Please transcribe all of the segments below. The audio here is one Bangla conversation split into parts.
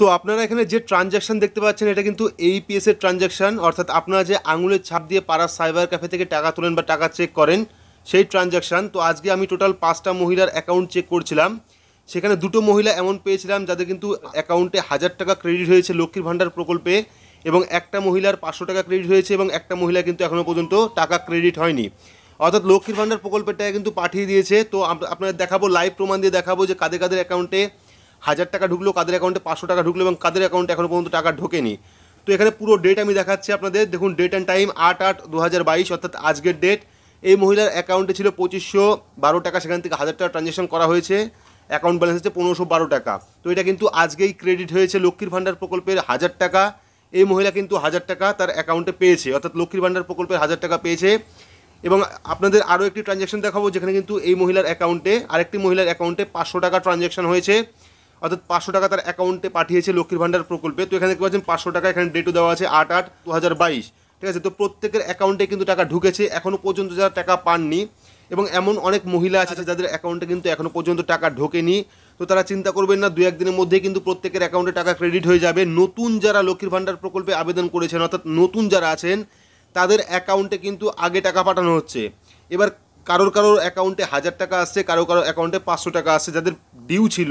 তো আপনারা এখানে যে ট্রানজ্যাকশন দেখতে পাচ্ছেন এটা কিন্তু এইপিএস এর ট্রানজ্যাকশান অর্থাৎ আপনারা যে আঙুলের ছাপ দিয়ে পাড়ার সাইবার ক্যাফে থেকে টাকা তোলেন বা টাকা চেক করেন সেই ট্রানজ্যাকশান তো আজকে আমি টোটাল পাঁচটা মহিলার অ্যাকাউন্ট চেক করছিলাম সেখানে দুটো মহিলা এমন পেয়েছিলাম যাদের কিন্তু অ্যাকাউন্টে হাজার টাকা ক্রেডিট হয়েছে লক্ষ্মীর ভাণ্ডার প্রকল্পে এবং একটা মহিলার পাঁচশো টাকা ক্রেডিট হয়েছে এবং একটা মহিলা কিন্তু এখনও পর্যন্ত টাকা ক্রেডিট হয়নি অর্থাৎ লক্ষ্মীর ভাণ্ডার প্রকল্পের টাকা কিন্তু পাঠিয়ে দিয়েছে তো আপনাদের দেখাবো লাইভ প্রমাণ দিয়ে দেখাবো যে কাদের কাদের অ্যাকাউন্টে হাজার টাকা ঢুকলো কাদের অ্যাকাউন্টে পাঁচশো টাকা ঢুকলো এবং কাদের অ্যাকাউন্টে এখনও পর্যন্ত টাকা ঢোকেনি তো এখানে পুরো ডেট আমি দেখাচ্ছি আপনাদের দেখুন ডেট অ্যান্ড টাইম আট আট দু হাজার বাইশ অর্থাৎ আজকের ডেট এই মহিলার অ্যাকাউন্টে ছিল পঁচিশশো বারো টাকা সেখান থেকে হাজার টাকা ট্রানজ্যাকশন করা হয়েছে অ্যাকাউন্ট ব্যালেন্স হচ্ছে পনেরোশো বারো টাকা তো এটা কিন্তু আজকেই ক্রেডিট হয়েছে লক্ষ্মীর ভাণ্ডার প্রকল্পের হাজার টাকা এই মহিলা কিন্তু হাজার টাকা তার অ্যাকাউন্টে পেয়েছে অর্থাৎ লক্ষ্মীর ভাণ্ডার প্রকল্পের হাজার টাকা পেয়েছে এবং আপনাদের আরও একটি ট্রানজ্যাকশন দেখাবো যেখানে কিন্তু এই মহিলার অ্যাকাউন্টে আরেকটি মহিলার অ্যাকাউন্টে পাঁচশো টাকা ট্রানজ্যাকশন হয়েছে অর্থাৎ পাঁচশো টাকা তার অ্যাকাউন্টে পাঠিয়েছে লক্ষ্মীর ভাণ্ডার প্রকল্পে তো এখানে দেখতে পাচ্ছেন পাঁচশো টাকা এখানে ডেটও দেওয়া আছে আট আট দু হাজার বাইশ ঠিক আছে তো প্রত্যেকের অ্যাকাউন্টে কিন্তু টাকা ঢুকেছে এখনও পর্যন্ত যারা টাকা পাননি এবং এমন অনেক মহিলা আছে যাদের অ্যাকাউন্টে কিন্তু এখনও পর্যন্ত টাকা ঢোকেনি তো তারা চিন্তা করবেন না দু একদিনের মধ্যে কিন্তু প্রত্যেকের অ্যাকাউন্টে টাকা ক্রেডিট হয়ে যাবে নতুন যারা লক্ষ্মীর ভাণ্ডার প্রকল্পে আবেদন করেছেন অর্থাৎ নতুন যারা আছেন তাদের অ্যাকাউন্টে কিন্তু আগে টাকা পাঠানো হচ্ছে এবার কারোর কারোর অ্যাকাউন্টে হাজার টাকা আসছে কারো কারোর অ্যাকাউন্টে পাঁচশো টাকা আসছে যাদের ডিউ ছিল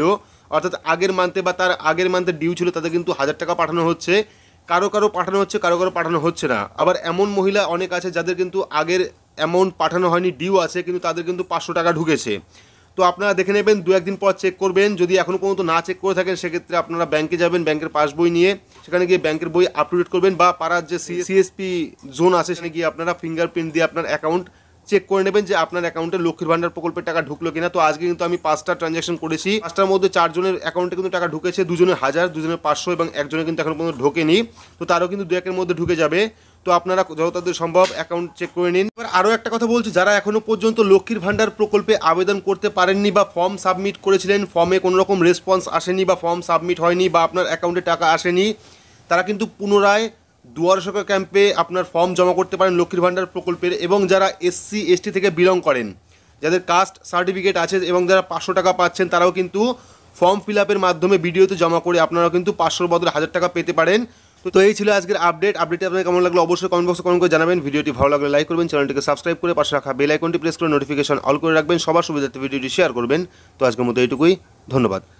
অর্থাৎ আগের মান্থে বা তার আগের মান্থে ডিউ ছিল তাদের কিন্তু হাজার টাকা পাঠানো হচ্ছে কারো কারো পাঠানো হচ্ছে কারো কারো পাঠানো হচ্ছে না আবার এমন মহিলা অনেক আছে যাদের কিন্তু আগের অ্যামাউন্ট পাঠানো হয়নি ডিউ আছে কিন্তু তাদের কিন্তু পাঁচশো টাকা ঢুকেছে তো আপনারা দেখে নেবেন দু একদিন পর চেক করবেন যদি এখনও পর্যন্ত না চেক করে থাকেন সেক্ষেত্রে আপনারা ব্যাংকে যাবেন ব্যাংকের পাসবই নিয়ে সেখানে গিয়ে ব্যাংকের বই আপডেট করবেন বা পাড়ার যে সিএসপি জোন আছে সেখানে গিয়ে আপনারা ফিঙ্গারপ্রিন্ট দিয়ে আপনার অ্যাকাউন্ট চেক করে নেবেন যে আপনার অ্যাকাউন্টে লক্ষ্মীর ভান্ডার প্রকল্পের টাকা ঢুকলো কিনা তো আজকে কিন্তু আমি পাঁচটা ট্রানজাকশন করেছি পাঁচটার মধ্যে চারজনের অ্যাকাউন্টে কিন্তু টাকা ঢুকেছে দুজনের হাজার দুজনের পাঁচশো এবং একজনের কিন্তু এখন পর্যন্ত ঢোকেনি তো তারও কিন্তু দু একের মধ্যে ঢুকে যাবে তো আপনারা যত সম্ভব অ্যাকাউন্ট চেক করে নিন এবার আরও একটা কথা বলছি যারা এখনও পর্যন্ত লক্ষ্মীর ভান্ডার প্রকল্পে আবেদন করতে পারেননি বা ফর্ম সাবমিট করেছিলেন ফর্মে কোনো রকম রেসপন্স আসেনি বা ফর্ম সাবমিট হয়নি বা আপনার অ্যাকাউন্টে টাকা আসেনি তারা কিন্তু পুনরায় দুয়ারশোকা ক্যাম্পে আপনার ফর্ম জমা করতে পারেন লক্ষ্মীর ভাণ্ডার প্রকল্পের এবং যারা এসসি এসটি থেকে বিলং করেন যাদের কাস্ট সার্টিফিকেট আছে এবং যারা পাঁচশো টাকা পাচ্ছেন তারাও কিন্তু ফর্ম ফিল আপের মাধ্যমে ভিডিওতে জমা করে আপনারাও কিন্তু পাঁচশোর বদলে হাজার টাকা পেতে পারেন তো এই ছিল আজকের আপডেট আপডেটে আপনার কেমন লাগলো অবশ্যই কমেন্ট বক্সে কমেন্ট করে জানাবেন ভিডিওটি ভালো লাগলে লাইক করবেন চ্যানেলটিকে সাবস্ক্রাইব করে পাশে রাখা বেল আইকনটি প্রেস করে নোটিফিকেশন অল করে রাখবেন সবার সুবিধার্থে ভিডিওটি শেয়ার করবেন তো আজকের মতো এইটুকুই ধন্যবাদ